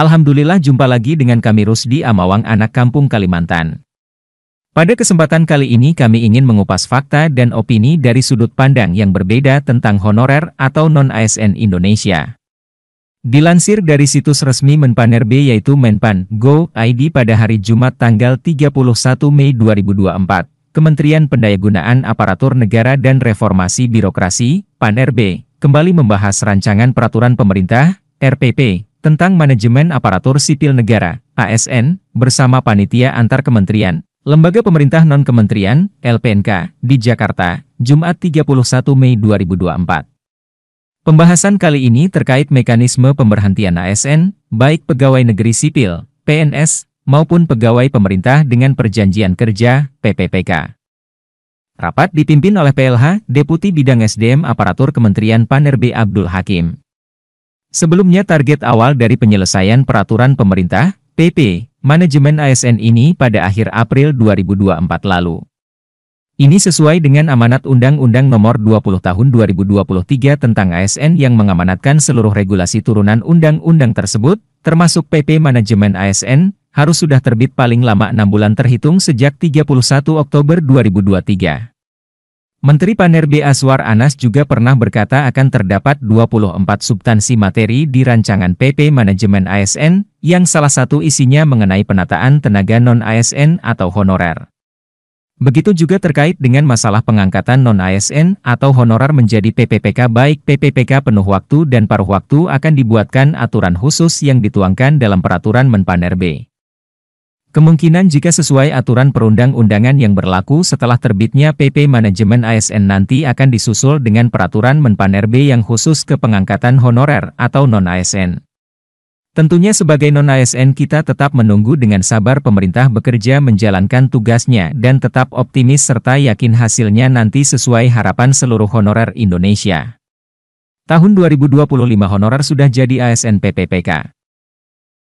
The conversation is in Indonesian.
Alhamdulillah jumpa lagi dengan kami Rusdi Amawang anak kampung Kalimantan. Pada kesempatan kali ini kami ingin mengupas fakta dan opini dari sudut pandang yang berbeda tentang honorer atau non-ASN Indonesia. Dilansir dari situs resmi Menpan RB yaitu Menpan Go ID pada hari Jumat tanggal 31 Mei 2024, Kementerian Pendayagunaan Aparatur Negara dan Reformasi Birokrasi, Pan RB) kembali membahas rancangan peraturan pemerintah, RPP, tentang manajemen aparatur sipil negara (ASN) bersama panitia antar kementerian, lembaga pemerintah non kementerian (LPNK) di Jakarta, Jumat 31 Mei 2024. Pembahasan kali ini terkait mekanisme pemberhentian ASN, baik pegawai negeri sipil (PNS) maupun pegawai pemerintah dengan perjanjian kerja (PPPK). Rapat dipimpin oleh PLH Deputi Bidang SDM Aparatur Kementerian Panerbe Abdul Hakim. Sebelumnya target awal dari penyelesaian peraturan pemerintah, PP, manajemen ASN ini pada akhir April 2024 lalu. Ini sesuai dengan amanat Undang-Undang Nomor 20 Tahun 2023 tentang ASN yang mengamanatkan seluruh regulasi turunan undang-undang tersebut, termasuk PP manajemen ASN, harus sudah terbit paling lama 6 bulan terhitung sejak 31 Oktober 2023. Menteri Panerbe Aswar Anas juga pernah berkata akan terdapat 24 substansi materi di rancangan PP Manajemen ASN, yang salah satu isinya mengenai penataan tenaga non-ASN atau honorer. Begitu juga terkait dengan masalah pengangkatan non-ASN atau honorer menjadi PPPK baik PPPK penuh waktu dan paruh waktu akan dibuatkan aturan khusus yang dituangkan dalam peraturan Menpan RB. Kemungkinan jika sesuai aturan perundang-undangan yang berlaku setelah terbitnya PP Manajemen ASN nanti akan disusul dengan peraturan Menpan-RB yang khusus ke pengangkatan honorer atau non-ASN. Tentunya sebagai non-ASN kita tetap menunggu dengan sabar pemerintah bekerja menjalankan tugasnya dan tetap optimis serta yakin hasilnya nanti sesuai harapan seluruh honorer Indonesia. Tahun 2025 honorer sudah jadi ASN PPPK.